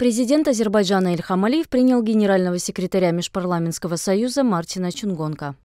Президент Азербайджана Ильхам Алиев принял генерального секретаря Межпарламентского союза Мартина Чунгонка.